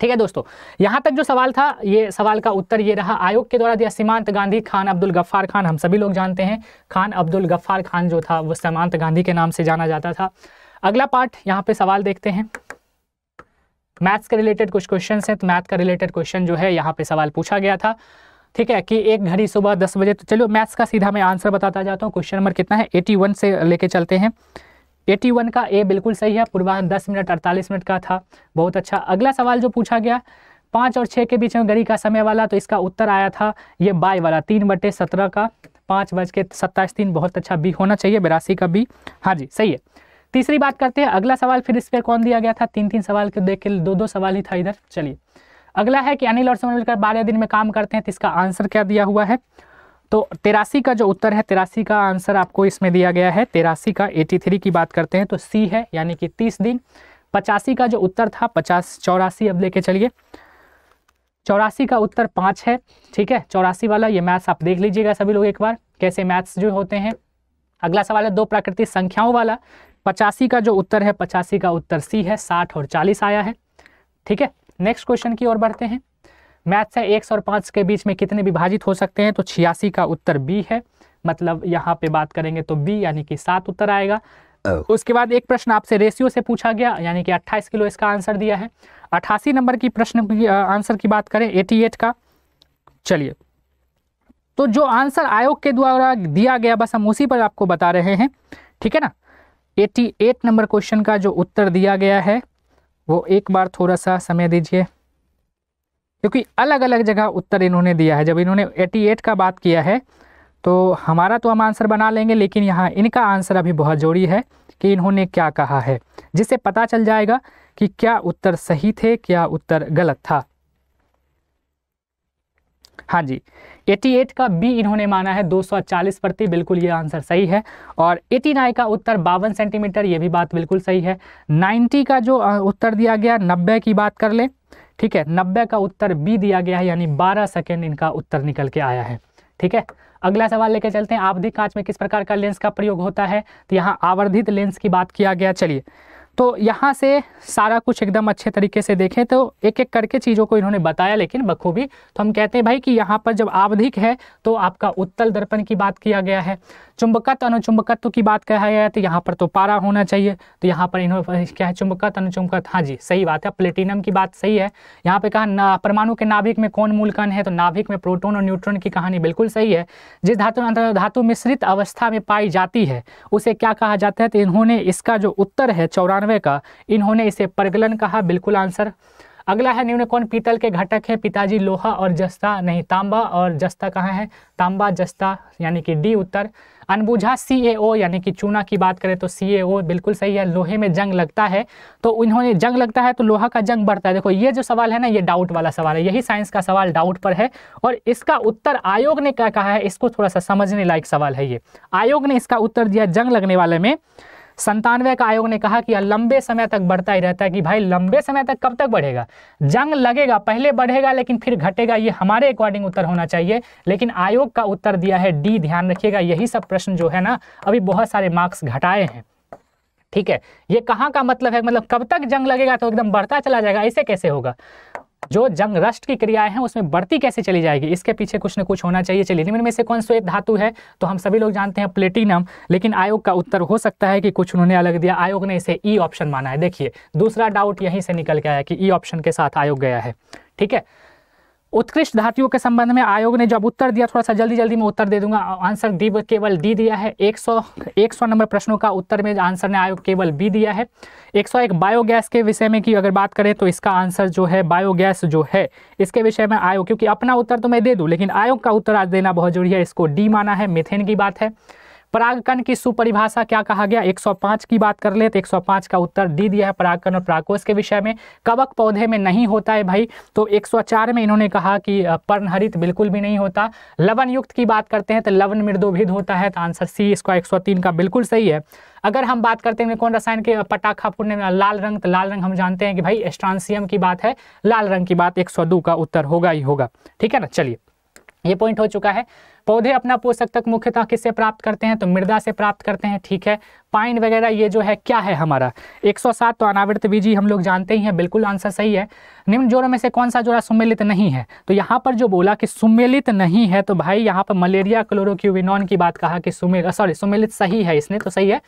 ठीक है दोस्तों यहाँ तक जो सवाल था ये सवाल का उत्तर ये रहा आयोग के द्वारा दिया सीमांत गांधी खान अब्दुल गफ्फार खान हम सभी लोग जानते हैं खान अब्दुल गफ्फार खान जो था वो सीमांत गांधी के नाम से जाना जाता था अगला पार्ट यहाँ पे सवाल देखते हैं मैथ्स के रिलेटेड कुछ क्वेश्चन हैं तो मैथ का रिलेटेड क्वेश्चन जो है यहाँ पे सवाल पूछा गया था ठीक है कि एक घड़ी सुबह दस बजे तो चलो मैथ्स का सीधा मैं आंसर बताता जाता हूँ क्वेश्चन नंबर कितना है एटी वन से लेके चलते हैं एटी वन का ए बिल्कुल सही है पूर्वाहन दस मिनट अड़तालीस मिनट का था बहुत अच्छा अगला सवाल जो पूछा गया पाँच और छः के बीच में घड़ी का समय वाला तो इसका उत्तर आया था ये बाई वाला तीन बटे सत्रह का पाँच बज के सत्ताईस तीन बहुत अच्छा बी होना चाहिए बिरासी का बी हाँ जी सही है तीसरी बात करते हैं अगला सवाल फिर इस पर कौन दिया गया था तीन तीन सवाल के देख के दो दो सवाल ही था इधर चलिए अगला है कि अनिल और सोनल मिलकर बारह दिन में काम करते हैं तो इसका आंसर क्या दिया हुआ है तो तेरासी का जो उत्तर है तेरासी का आंसर आपको इसमें दिया गया है तेरासी का एटी थ्री की बात करते हैं तो सी है यानी कि तीस दिन पचासी का जो उत्तर था पचास चौरासी अब लेके चलिए चौरासी का उत्तर पाँच है ठीक है चौरासी वाला ये मैथ्स आप देख लीजिएगा सभी लोग एक बार कैसे मैथ्स जो होते हैं अगला सवाल है दो प्राकृतिक संख्याओं वाला पचासी का जो उत्तर है पचासी का उत्तर सी है साठ और चालीस आया है ठीक है नेक्स्ट क्वेश्चन की ओर बढ़ते हैं मैथ्स है एक और पाँच के बीच में कितने विभाजित हो सकते हैं तो छियासी का उत्तर बी है मतलब यहाँ पे बात करेंगे तो बी यानी कि सात उत्तर आएगा उसके बाद एक प्रश्न आपसे रेशियो से पूछा गया यानी कि अट्ठाईस किलो इसका आंसर दिया है अठासी नंबर की प्रश्न की आंसर की बात करें एट का चलिए तो जो आंसर आयोग के द्वारा दिया गया बस हम उसी पर आपको बता रहे हैं ठीक है ना एटी एट नंबर क्वेश्चन का जो उत्तर दिया गया है वो एक बार थोड़ा सा समय दीजिए क्योंकि अलग अलग जगह उत्तर इन्होंने दिया है जब इन्होंने एटी एट का बात किया है तो हमारा तो हम आंसर बना लेंगे लेकिन यहाँ इनका आंसर अभी बहुत जोड़ी है कि इन्होंने क्या कहा है जिससे पता चल जाएगा कि क्या उत्तर सही थे क्या उत्तर गलत था हाँ जी 88 का बी इन्होंने माना है 240 प्रति बिल्कुल ये आंसर सही है और 89 का उत्तर बावन सेंटीमीटर ये भी बात बिल्कुल सही है 90 का जो उत्तर दिया गया 90 की बात कर लें ठीक है 90 का उत्तर बी दिया गया है यानी 12 सेकेंड इनका उत्तर निकल के आया है ठीक है अगला सवाल लेकर चलते हैं आवधिक कांच में किस प्रकार का लेंस का प्रयोग होता है तो यहाँ आवर्धित लेंस की बात किया गया चलिए तो यहाँ से सारा कुछ एकदम अच्छे तरीके से देखें तो एक एक करके चीज़ों को इन्होंने बताया लेकिन बखूबी तो हम कहते हैं भाई कि यहाँ पर जब आवधिक है तो आपका उत्तल दर्पण की बात किया गया है चुंबकत्व अनुचुंबकत्व की बात कहा गया है तो यहाँ पर तो पारा होना चाहिए तो यहाँ पर इन्होंने क्या है चुंबकत्व अनुचुंबकत्व हाँ जी सही बात है प्लेटिनम की बात सही है यहाँ पर कहा परमाणु के नाभिक में कौन मूलकन है तो नाभिक में प्रोटोन और न्यूट्रॉन की कहानी बिल्कुल सही है जिस धातु धातु मिश्रित अवस्था में पाई जाती है उसे क्या कहा जाता है तो इन्होंने इसका जो उत्तर है चौरानवे इक्यानवे का इन्होंने इसे प्रगलन कहा बिल्कुल आंसर अगला है न्यूनकोण पीतल के घटक है पिताजी लोहा और जस्ता नहीं तांबा और जस्ता कहाँ है तांबा जस्ता यानी कि डी उत्तर अनबुझा सी ए ओ यानी कि चूना की बात करें तो सी ए ओ बिल्कुल सही है लोहे में जंग लगता है तो इन्होंने जंग लगता है तो लोहा का जंग बढ़ता है देखो ये जो सवाल है ना ये डाउट वाला सवाल है यही साइंस का सवाल डाउट पर है और इसका उत्तर आयोग ने क्या कहा है इसको थोड़ा सा समझने लायक सवाल है ये आयोग ने इसका उत्तर दिया जंग लगने वाले में संतानवे का आयोग ने कहा कि यह लंबे समय तक बढ़ता ही रहता है कि भाई लंबे समय तक कब तक बढ़ेगा जंग लगेगा पहले बढ़ेगा लेकिन फिर घटेगा ये हमारे अकॉर्डिंग उत्तर होना चाहिए लेकिन आयोग का उत्तर दिया है डी ध्यान रखिएगा यही सब प्रश्न जो है ना अभी बहुत सारे मार्क्स घटाए हैं ठीक है ये कहाँ का मतलब है मतलब कब तक जंग लगेगा तो एकदम बढ़ता चला जाएगा ऐसे कैसे होगा जो जंग रष्ट की क्रियाएं हैं उसमें बढ़ती कैसे चली जाएगी इसके पीछे कुछ ना कुछ होना चाहिए चलिए में से कौन सा एक धातु है तो हम सभी लोग जानते हैं प्लेटिनम लेकिन आयोग का उत्तर हो सकता है कि कुछ उन्होंने अलग दिया आयोग ने इसे ई e ऑप्शन माना है देखिए दूसरा डाउट यहीं से निकल के आया कि ई e ऑप्शन के साथ आयोग गया है ठीक है उत्कृष्ट धातुओं के संबंध में आयोग ने जब उत्तर दिया थोड़ा सा जल्दी जल्दी मैं उत्तर दे दूंगा आंसर डी केवल डी दिया है 100 100 नंबर प्रश्नों का उत्तर में आंसर ने आयोग केवल बी दिया है 101 बायोगैस के विषय में की अगर बात करें तो इसका आंसर जो है बायोगैस जो है इसके विषय में आयोग क्योंकि अपना उत्तर तो मैं दे दूँ लेकिन आयोग का उत्तर आज देना बहुत जरूरी है इसको डी माना है मिथेन की बात है परागकण की सुपरिभाषा क्या कहा गया 105 की बात कर ले तो 105 का उत्तर दे दिया है परागकण और प्राकोष के विषय में कवक पौधे में नहीं होता है भाई तो 104 में इन्होंने कहा कि पर्णहरित बिल्कुल भी नहीं होता लवन युक्त की बात करते हैं तो लवन मृदोभिद होता है तो आंसर सी इसका एक का बिल्कुल सही है अगर हम बात करते हैं कौन रसायन के पटाखा फूटने में लाल रंग तो लाल रंग हम जानते हैं कि भाई एस्ट्रांसियम की बात है लाल रंग की बात एक का उत्तर होगा ही होगा ठीक है ना चलिए ये पॉइंट हो चुका है पौधे अपना पोषक तत्व मुख्यतः किससे प्राप्त करते हैं तो मृदा से प्राप्त करते हैं ठीक है पाइन वगैरह ये जो है क्या है हमारा 107 तो अनावृत बीजी हम लोग जानते ही हैं बिल्कुल आंसर सही है निम्न जोड़ों में से कौन सा जोड़ा सुमेलित नहीं है तो यहाँ पर जो बोला कि सुमेलित नहीं है तो भाई यहाँ पर मलेरिया क्लोरोक्यूविनॉन की बात कहा कि सुमेल सॉरी सुमेलित सही है इसने तो सही है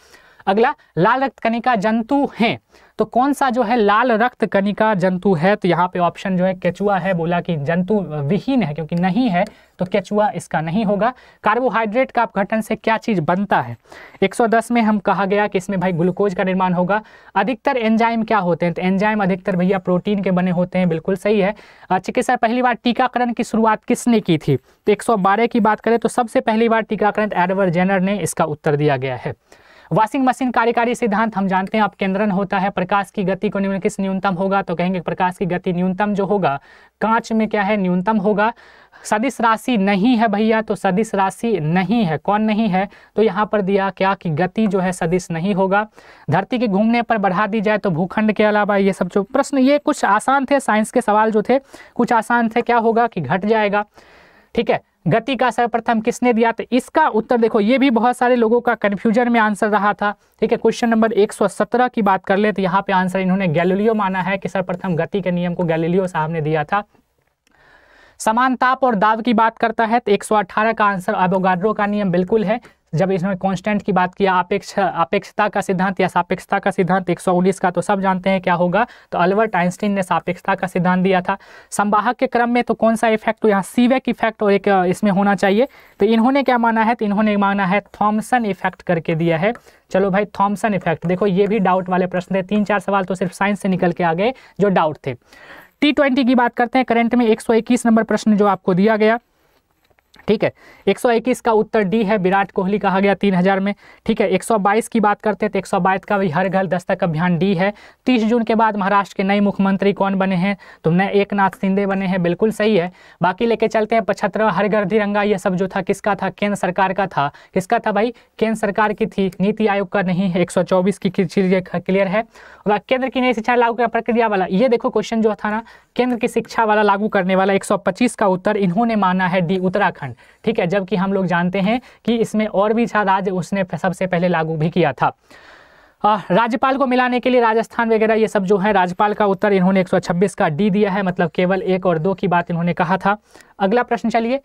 अगला लाल रक्त कणिका जंतु हैं तो कौन सा जो है लाल रक्त कणिका जंतु है तो यहाँ पे ऑप्शन जो है केचुआ है बोला कि जंतु विहीन है क्योंकि नहीं है तो केचुआ इसका नहीं होगा कार्बोहाइड्रेट का अपघटन से क्या चीज़ बनता है 110 में हम कहा गया कि इसमें भाई ग्लूकोज का निर्माण होगा अधिकतर एंजाइम क्या होते हैं तो एंजाइम अधिकतर भैया प्रोटीन के बने होते हैं बिल्कुल सही है चिकित्सा पहली बार टीकाकरण की शुरुआत किसने की थी तो एक की बात करें तो सबसे पहली बार टीकाकरण एडवर जेनर ने इसका उत्तर दिया गया है वॉशिंग मशीन कार्यकारी सिद्धांत हम जानते हैं आप केंद्रन होता है प्रकाश की गति को निम्नलिखित न्यूनतम होगा तो कहेंगे प्रकाश की गति न्यूनतम जो होगा कांच में क्या है न्यूनतम होगा सदिश राशि नहीं है भैया तो सदिश राशि नहीं है कौन नहीं है तो यहाँ पर दिया क्या कि गति जो है सदिश नहीं होगा धरती के घूमने पर बढ़ा दी जाए तो भूखंड के अलावा ये सब जो प्रश्न ये कुछ आसान थे साइंस के सवाल जो थे कुछ आसान थे क्या होगा कि घट जाएगा ठीक है गति का सर्वप्रथम किसने दिया था तो इसका उत्तर देखो ये भी बहुत सारे लोगों का कन्फ्यूजन में आंसर रहा था ठीक है क्वेश्चन नंबर 117 की बात कर ले तो यहाँ पे आंसर इन्होंने गैलीलियो माना है कि सर्वप्रथम गति के नियम को गैलीलियो साहब ने दिया था समान ताप और दाब की बात करता है तो 118 का आंसर एवोगाड्रो का नियम बिल्कुल है जब इसमें कांस्टेंट की बात किया अपेक्ष अपेक्षता का सिद्धांत या सापेक्षता का सिद्धांत एक का तो सब जानते हैं क्या होगा तो अल्बर्ट आइंस्टीन ने सापेक्षता का सिद्धांत दिया था संवाहक के क्रम में तो कौन सा इफेक्ट तो यहाँ सीवेक इफेक्ट e और एक इसमें होना चाहिए तो इन्होंने क्या माना है तो इन्होंने माना है थॉम्सन इफेक्ट करके दिया है चलो भाई थॉम्सन इफेक्ट देखो ये भी डाउट वाले प्रश्न थे तीन चार सवाल तो सिर्फ साइंस से निकल के आ गए जो डाउट थे टी ट्वेंटी की बात करते हैं करंट में एक नंबर प्रश्न जो आपको दिया गया ठीक है 121 का उत्तर डी है विराट कोहली कहा गया 3000 में ठीक है 122 की बात करते हैं तो बाईस का भी हर घर दस्तक अभियान डी है 30 जून के बाद महाराष्ट्र के नए मुख्यमंत्री कौन बने हैं तो नए एक नाथ सिंधे बने हैं बिल्कुल सही है बाकी लेके चलते हैं पचहत्तर हर घर तिरंगा यह सब जो था किसका था केंद्र सरकार का था किसका था भाई केंद्र सरकार की थी नीति आयोग का नहीं है एक की चीज़ क्लियर है और केंद्र की नई शिक्षा लागू करने प्रक्रिया वाला ये देखो क्वेश्चन जो था ना केंद्र की शिक्षा वाला लागू करने वाला पच्चीस का उत्तर इन्होंने माना है डी उत्तराखंड ठीक है जबकि हम लोग जानते हैं कि इसमें और भी छा राज्य उसने सबसे पहले लागू भी किया था राज्यपाल को मिलाने के लिए राजस्थान वगैरह ये सब जो है राज्यपाल का उत्तर इन्होंने 126 का डी दिया है मतलब केवल एक और दो की बात इन्होंने कहा था अगला प्रश्न चलिए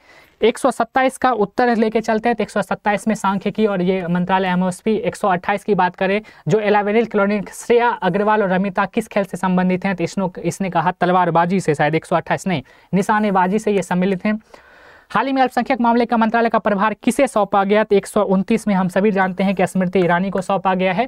127 का उत्तर लेके चलते हैं तो एक में सांख्यिकी और ये मंत्रालय एमओएसपी 128 की बात करें जो एलावेनिल क्लोनिक श्रेया अग्रवाल और रमिता किस खेल से संबंधित हैं तो इसने कहा तलवारबाजी से शायद एक नहीं निशानेबाजी से ये सम्मिलित हैं हाल ही में अल्पसंख्यक मामले का मंत्रालय का प्रभार किसे सौंपा गया तो एक में हम सभी जानते हैं कि स्मृति ईरानी को सौंपा गया है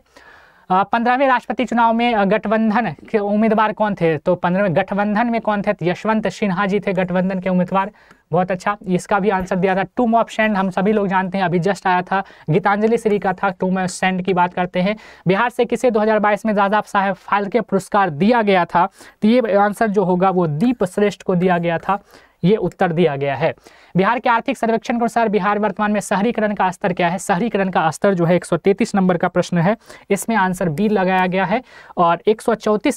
पंद्रहवें राष्ट्रपति चुनाव में गठबंधन के उम्मीदवार कौन थे तो पंद्रहवें गठबंधन में कौन थे तो यशवंत सिन्हा जी थे गठबंधन के उम्मीदवार बहुत अच्छा इसका भी आंसर दिया था टू सेंड हम सभी लोग जानते हैं अभी जस्ट आया था गीतांजलि श्री का था टू सेंड की बात करते हैं बिहार से किसे 2022 में दादा साहेब फाल्के पुरस्कार दिया गया था तो ये आंसर जो होगा वो दीप श्रेष्ठ को दिया गया था ये उत्तर दिया गया है बिहार के आर्थिक सर्वेक्षण के अनुसार बिहार वर्तमान में शहरीकरण का स्तर क्या है शहरीकरण का स्तर जो है 133 नंबर का प्रश्न है इसमें आंसर बी लगाया गया है और एक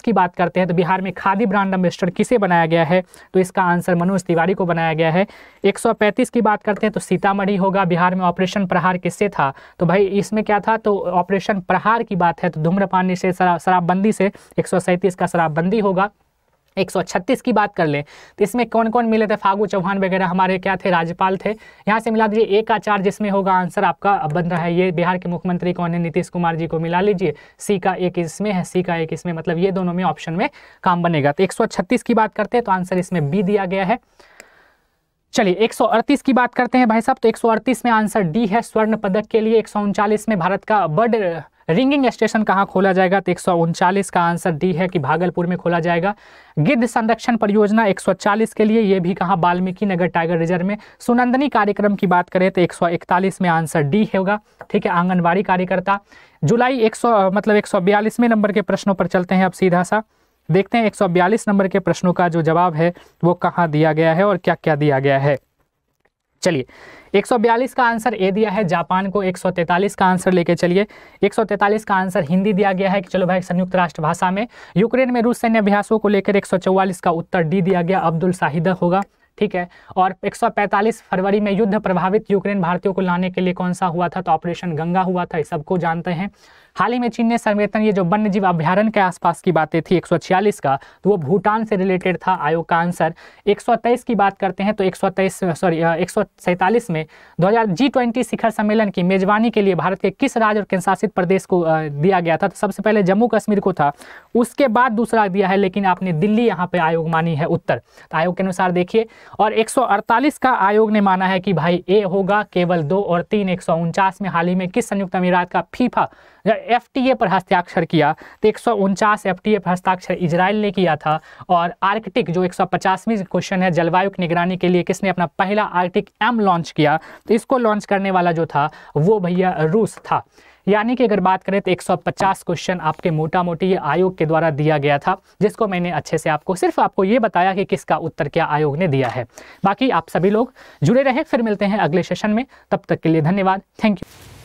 की बात करते हैं तो बिहार में खादी ब्रांड एम्बेसडर किसे बनाया गया है तो इसका आंसर मनोज तिवारी को बनाया गया है एक की बात करते हैं तो सीतामढ़ी होगा बिहार में ऑपरेशन प्रहार किससे था तो भाई इसमें क्या था तो ऑपरेशन प्रहार की बात है तो धूम्रपानी से शराबबंदी से एक का शराबबंदी होगा 136 की बात कर ले तो इसमें कौन कौन मिले थे फागु चौहान वगैरह हमारे क्या थे राज्यपाल थे यहाँ से मिला दीजिए एक आचार जिसमें होगा आंसर आपका बन रहा है ये बिहार के मुख्यमंत्री कौन है नीतीश कुमार जी को मिला लीजिए सी का एक इसमें है सी का एक इसमें मतलब ये दोनों में ऑप्शन में काम बनेगा तो एक की बात करते हैं तो आंसर इसमें बी दिया गया है चलिए एक की बात करते हैं भाई साहब तो एक में आंसर डी है स्वर्ण पदक के लिए एक में भारत का बर्ड रिंगिंग स्टेशन कहाँ खोला जाएगा तो एक का आंसर डी है कि भागलपुर में खोला जाएगा गिद्ध संरक्षण परियोजना 140 के लिए ये भी कहाँ वाल्मीकि नगर टाइगर रिजर्व में सुनंदनी कार्यक्रम की बात करें तो 141 में आंसर डी होगा ठीक है आंगनबाड़ी कार्यकर्ता जुलाई 100 मतलब 142वें नंबर के प्रश्नों पर चलते हैं अब सीधा सा देखते हैं एक नंबर के प्रश्नों का जो जवाब है वो कहाँ दिया गया है और क्या क्या दिया गया है चलिए 142 का आंसर ए दिया है जापान को 143 का आंसर लेके चलिए 143 का आंसर हिंदी दिया गया है कि चलो भाई संयुक्त राष्ट्र भाषा में यूक्रेन में रूस सैन्य अभ्यासों को लेकर 144 का उत्तर डी दिया गया अब्दुल साहिदा होगा ठीक है और 145 फरवरी में युद्ध प्रभावित यूक्रेन भारतीयों को लाने के लिए कौन सा हुआ था तो ऑपरेशन गंगा हुआ था ये सबको जानते हैं हाल ही में चीन ने सर्वेतन ये जो वन्य जीव अभ्यारण के आसपास की बातें थी 146 का तो वो भूटान से रिलेटेड था आयोग का आंसर 123 की बात करते हैं तो 123 सॉरी एक में दो जी ट्वेंटी शिखर सम्मेलन की मेजबानी के लिए भारत के किस राज्य और केंद्रशासित प्रदेश को दिया गया था तो सबसे पहले जम्मू कश्मीर को था उसके बाद दूसरा दिया है लेकिन आपने दिल्ली यहाँ पे आयोग मानी है उत्तर तो आयोग के अनुसार देखिए और 148 का आयोग ने माना है कि भाई ए होगा केवल दो और तीन एक में हाल ही में किस संयुक्त अमीरात का फीफा एफ पर हस्ताक्षर किया तो एक सौ पर हस्ताक्षर इजराइल ने किया था और आर्कटिक जो एक क्वेश्चन है जलवायु की निगरानी के लिए किसने अपना पहला आर्कटिक एम लॉन्च किया तो इसको लॉन्च करने वाला जो था वो भैया रूस था यानी कि अगर बात करें तो 150 क्वेश्चन आपके मोटा मोटी ये आयोग के द्वारा दिया गया था जिसको मैंने अच्छे से आपको सिर्फ आपको ये बताया कि किसका उत्तर क्या आयोग ने दिया है बाकी आप सभी लोग जुड़े रहे फिर मिलते हैं अगले सेशन में तब तक के लिए धन्यवाद थैंक यू